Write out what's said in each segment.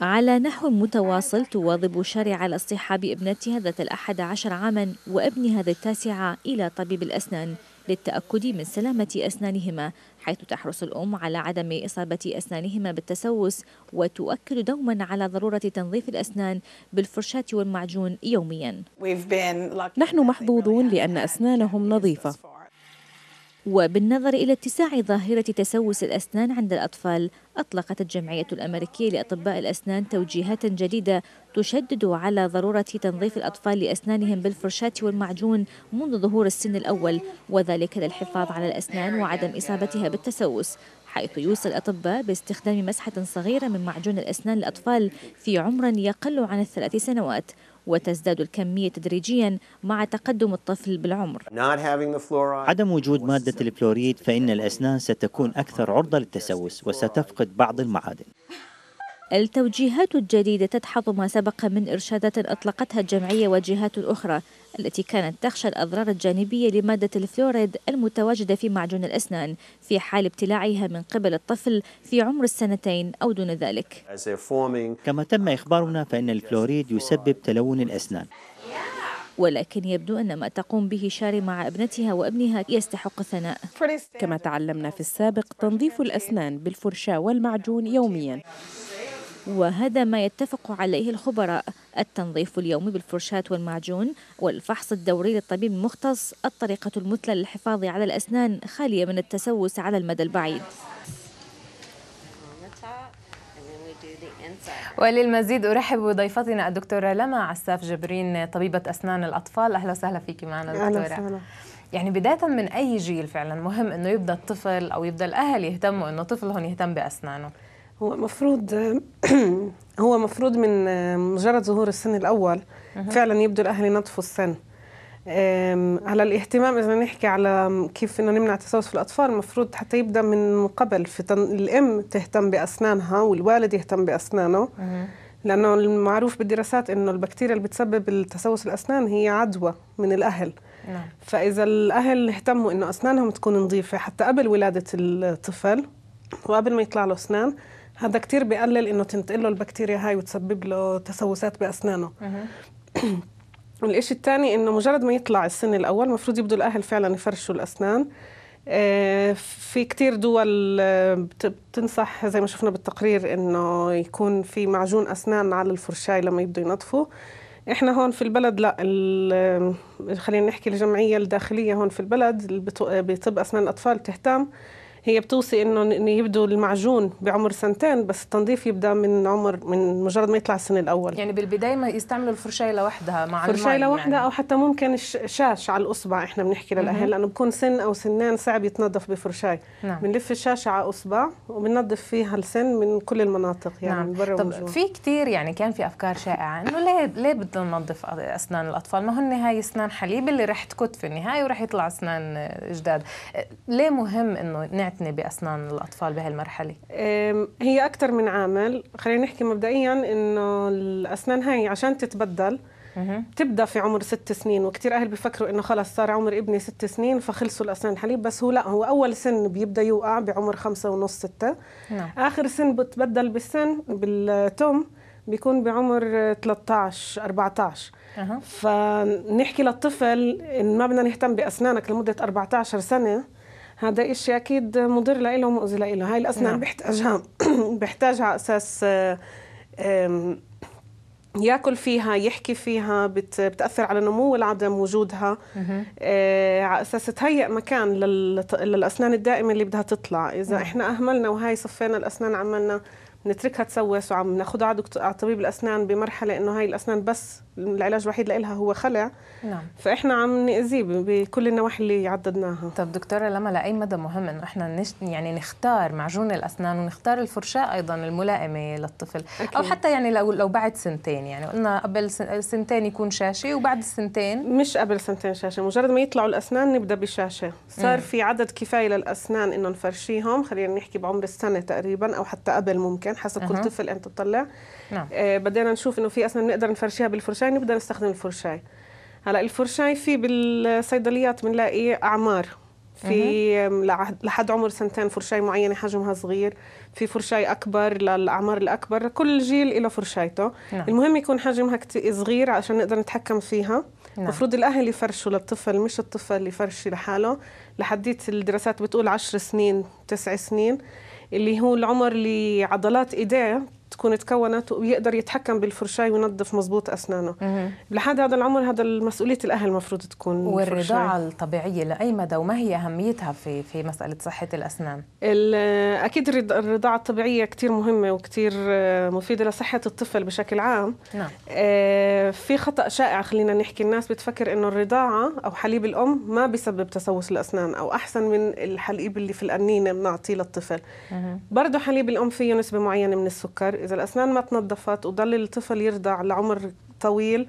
على نحو متواصل تواظب شارع الاصطحاب ابنتها ذات الأحد عشر عاما وابنها ذات التاسعة إلى طبيب الأسنان للتأكد من سلامة أسنانهما حيث تحرص الأم على عدم إصابة أسنانهما بالتسوس وتؤكد دوما على ضرورة تنظيف الأسنان بالفرشاة والمعجون يوميا نحن محظوظون لأن أسنانهم نظيفة وبالنظر إلى اتساع ظاهرة تسوس الأسنان عند الأطفال أطلقت الجمعية الأمريكية لأطباء الأسنان توجيهات جديدة تشدد على ضرورة تنظيف الأطفال لأسنانهم بالفرشاة والمعجون منذ ظهور السن الأول وذلك للحفاظ على الأسنان وعدم إصابتها بالتسوس حيث يوصي الأطباء باستخدام مسحة صغيرة من معجون الأسنان للأطفال في عمر يقل عن الثلاث سنوات وتزداد الكمية تدريجيا مع تقدم الطفل بالعمر عدم وجود مادة الفلوريد فإن الأسنان ستكون أكثر عرضة للتسوس وستفقد بعض المعادن التوجيهات الجديدة تدحض ما سبق من إرشادات أطلقتها الجمعية وجهات أخرى التي كانت تخشى الأضرار الجانبية لمادة الفلوريد المتواجدة في معجون الأسنان في حال ابتلاعها من قبل الطفل في عمر السنتين أو دون ذلك كما تم إخبارنا فإن الفلوريد يسبب تلون الأسنان ولكن يبدو أن ما تقوم به شاري مع ابنتها وابنها يستحق الثناء كما تعلمنا في السابق تنظيف الأسنان بالفرشاة والمعجون يومياً وهذا ما يتفق عليه الخبراء التنظيف اليومي بالفرشاة والمعجون والفحص الدوري للطبيب المختص الطريقة المثلى للحفاظ على الأسنان خالية من التسوس على المدى البعيد وللمزيد ارحب بضيفتنا الدكتوره لمى عساف جبرين طبيبه اسنان الاطفال اهلا وسهلا فيك معنا دكتوره أهلا يعني بدايه من اي جيل فعلا مهم انه يبدا الطفل او يبدا الاهل يهتموا انه طفلهم يهتم باسنانه هو المفروض هو المفروض من مجرد ظهور السن الاول فعلا يبدو الاهل ينظفوا السن على الاهتمام اذا نحكي على كيف انه نمنع تسوس الاطفال المفروض حتى يبدا من قبل في تن... الام تهتم باسنانها والوالد يهتم باسنانه لانه المعروف بالدراسات انه البكتيريا اللي بتسبب التسوس الاسنان هي عدوى من الاهل نعم. فاذا الاهل اهتموا انه اسنانهم تكون نظيفه حتى قبل ولاده الطفل وقبل ما يطلع له اسنان هذا كتير بقلل انه تنتقل له البكتيريا هاي وتسبب له تسوسات باسنانه الإشي الثاني انه مجرد ما يطلع السن الاول المفروض يبدو الاهل فعلا يفرشوا الاسنان آه، في كتير دول آه، بتنصح زي ما شفنا بالتقرير انه يكون في معجون اسنان على الفرشاي لما يبدوا ينظفوا احنا هون في البلد لا خلينا نحكي الجمعيه الداخليه هون في البلد بطب اسنان الاطفال بتهتم هي بتوصي انه يبدوا المعجون بعمر سنتين بس التنظيف يبدا من عمر من مجرد ما يطلع السن الاول يعني بالبدايه ما يستعملوا الفرشايه لوحدها مع الفرشايه يعني. لوحدها يعني. او حتى ممكن الشاش على الاصبع احنا بنحكي للاهل لانه بكون سن او سنين صعب يتنظف بفرشاي نعم. بنلف الشاشه على اصبع وبننظف فيها السن من كل المناطق يعني نعم. من برا طب في كثير يعني كان في افكار شائعه انه ليه ليه بدنا ننظف اسنان الاطفال ما هن هاي اسنان حليب اللي رح تكت في النهايه ورح يطلع اسنان جداد ليه مهم انه نعت المعتني باسنان الاطفال بهالمرحله هي اكثر من عامل خلينا نحكي مبدئيا انه الاسنان هاي عشان تتبدل بتبدا في عمر ست سنين وكثير اهل بفكروا انه خلص صار عمر ابني ست سنين فخلصوا الاسنان الحليب بس هو لا هو اول سن بيبدا يوقع بعمر خمسة ونص ستة نعم. اخر سن بتبدل بالسن بالتم بيكون بعمر 13 14 أه. فنحكي للطفل ان ما بدنا نهتم باسنانك لمده 14 سنه هذا إشي أكيد مضر لإله ومؤذي لإله هاي الأسنان نعم. بيحتاجها على أساس ياكل فيها يحكي فيها بتاثر على نمو العظم وجودها آه، على اساس تهيئ مكان للاسنان الدائمه اللي بدها تطلع اذا نعم. احنا اهملنا وهي صفينا الاسنان عملنا بنتركها تسوس وعم ناخذها على طبيب الاسنان بمرحله انه هاي الاسنان بس العلاج الوحيد لها هو خلع نعم. فاحنا عم ناذيه بكل النواحي اللي عددناها طب دكتوره لما لاي مدى مهم انه احنا نش... يعني نختار معجون الاسنان ونختار الفرشاه ايضا الملائمه للطفل أكيد. او حتى يعني لو لو بعد سنتين يعني قلنا قبل سنتين يكون شاشه وبعد السنتين مش قبل سنتين شاشه مجرد ما يطلعوا الاسنان نبدا بشاشه صار مم. في عدد كفايه للاسنان انه نفرشيهم خلينا نحكي بعمر السنه تقريبا او حتى قبل ممكن حسب أه. كل طفل انت تطلع نعم. آه بدينا نشوف انه في اسنان بنقدر نفرشيها بالفرشاه الفرشاي نبدا نستخدم الفرشاي هلا الفرشاي في بالصيدليات بنلاقي اعمار في لحد عمر سنتين فرشاي معينه حجمها صغير في فرشاي اكبر للاعمار الاكبر كل جيل له فرشايته نعم. المهم يكون حجمها صغير عشان نقدر نتحكم فيها المفروض نعم. الاهل يفرشوا للطفل مش الطفل يفرشي لحاله لحديت الدراسات بتقول 10 سنين 9 سنين اللي هو العمر اللي عضلات ايديه تكون تكونت ويقدر يتحكم بالفرشاي وينظف مزبوط اسنانه لحد هذا العمر هذا مسؤوليه الاهل المفروض تكون والرضاعه الطبيعيه لاي مدى وما هي اهميتها في في مساله صحه الاسنان اكيد الرضاعه الطبيعيه كثير مهمه وكثير مفيده لصحه الطفل بشكل عام نعم. آه، في خطا شائع خلينا نحكي الناس بتفكر انه الرضاعه او حليب الام ما بيسبب تسوس الاسنان او احسن من الحليب اللي في القنينه بنعطيه للطفل برضه حليب الام فيه نسبه معينه من السكر إذا الأسنان ما تنظفت وضل الطفل يرضع لعمر طويل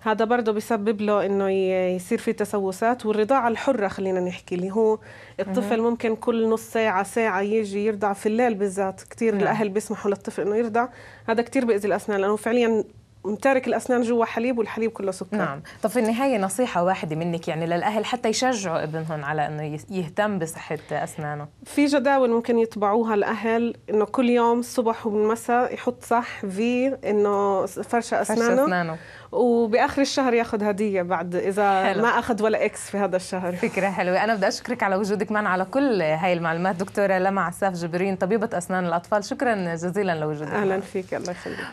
هذا برضه بسبب له انه يصير في تسوسات والرضاعه الحره خلينا نحكي اللي هو الطفل ممكن كل نص ساعه ساعه يجي يرضع في الليل بالذات كثير نعم. الاهل بيسمحوا للطفل انه يرضع هذا كثير بيأذي الاسنان لانه فعليا ومتارك الاسنان جوا حليب والحليب كله سكر نعم طب في النهايه نصيحه واحده منك يعني للاهل حتى يشجعوا ابنهم على انه يهتم بصحه اسنانه في جداول ممكن يطبعوها الاهل انه كل يوم الصبح والمساء يحط صح في انه فرشه اسنانه, فرشة أسنانه. وباخر الشهر ياخذ هديه بعد اذا حلو. ما اخذ ولا اكس في هذا الشهر فكره حلوه انا بدي اشكرك على وجودك معنا على كل هاي المعلومات دكتوره لمع عساف جبرين طبيبه اسنان الاطفال شكرا جزيلا لوجودك اهلا فيك الله يخليك